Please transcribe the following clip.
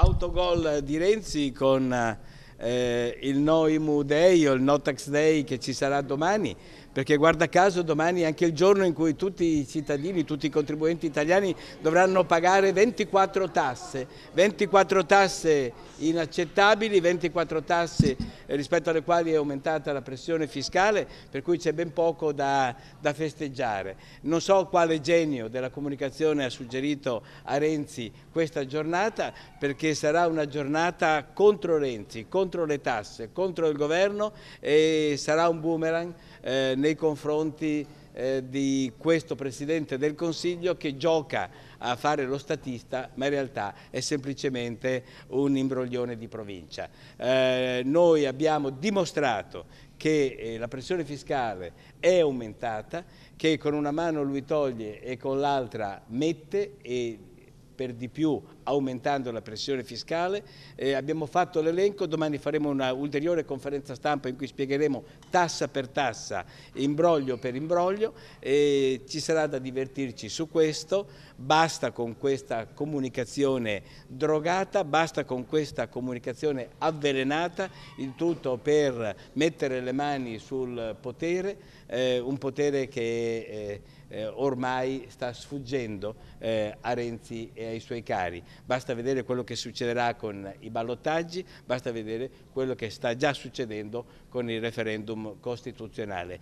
Autogol di Renzi con eh, il No Imu Day o il No Tax Day che ci sarà domani, perché guarda caso domani è anche il giorno in cui tutti i cittadini, tutti i contribuenti italiani dovranno pagare 24 tasse, 24 tasse inaccettabili, 24 tasse rispetto alle quali è aumentata la pressione fiscale, per cui c'è ben poco da, da festeggiare. Non so quale genio della comunicazione ha suggerito a Renzi questa giornata, perché sarà una giornata contro Renzi, contro le tasse, contro il governo e sarà un boomerang eh, nei confronti eh, di questo Presidente del Consiglio che gioca a fare lo statista ma in realtà è semplicemente un imbroglione di provincia. Eh, noi abbiamo dimostrato che eh, la pressione fiscale è aumentata, che con una mano lui toglie e con l'altra mette e per di più aumentando la pressione fiscale. Eh, abbiamo fatto l'elenco, domani faremo un'ulteriore conferenza stampa in cui spiegheremo tassa per tassa, imbroglio per imbroglio, E ci sarà da divertirci su questo, basta con questa comunicazione drogata, basta con questa comunicazione avvelenata, il tutto per mettere le mani sul potere, eh, un potere che eh, eh, ormai sta sfuggendo eh, a Renzi e a e ai suoi cari. Basta vedere quello che succederà con i ballottaggi, basta vedere quello che sta già succedendo con il referendum costituzionale.